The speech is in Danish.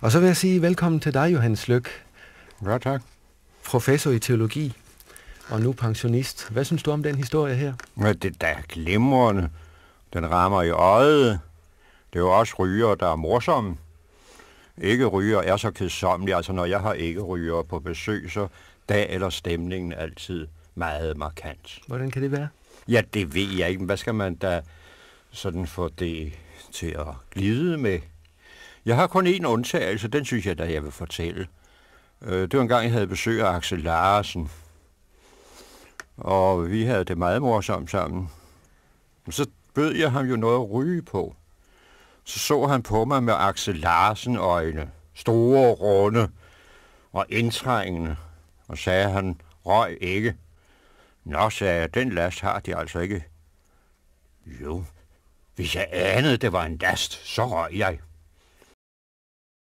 Og så vil jeg sige velkommen til dig, Johannes Løk. Ja, tak. Professor i teologi og nu pensionist. Hvad synes du om den historie her? Ja, det er glimrende. Den rammer i øjet. Det er jo også ryger, der er morsomme. Ikke ryger er så kedsommelige. Altså, når jeg har ikke ryger på besøg, så dag eller stemningen altid meget markant. Hvordan kan det være? Ja, det ved jeg ikke. hvad skal man da sådan få det til at glide med? Jeg har kun én undtagelse, den synes jeg, da jeg vil fortælle. Øh, det var en gang, jeg havde besøg af Axel Larsen. Og vi havde det meget morsomt sammen. Så bød jeg ham jo noget at ryge på. Så så han på mig med Axel Larsen-øjne. Store, runde og indtrængende. Og sagde han, røg ikke. Nå, sagde jeg, den last har de altså ikke. Jo, hvis jeg anede, det var en last, så røg jeg.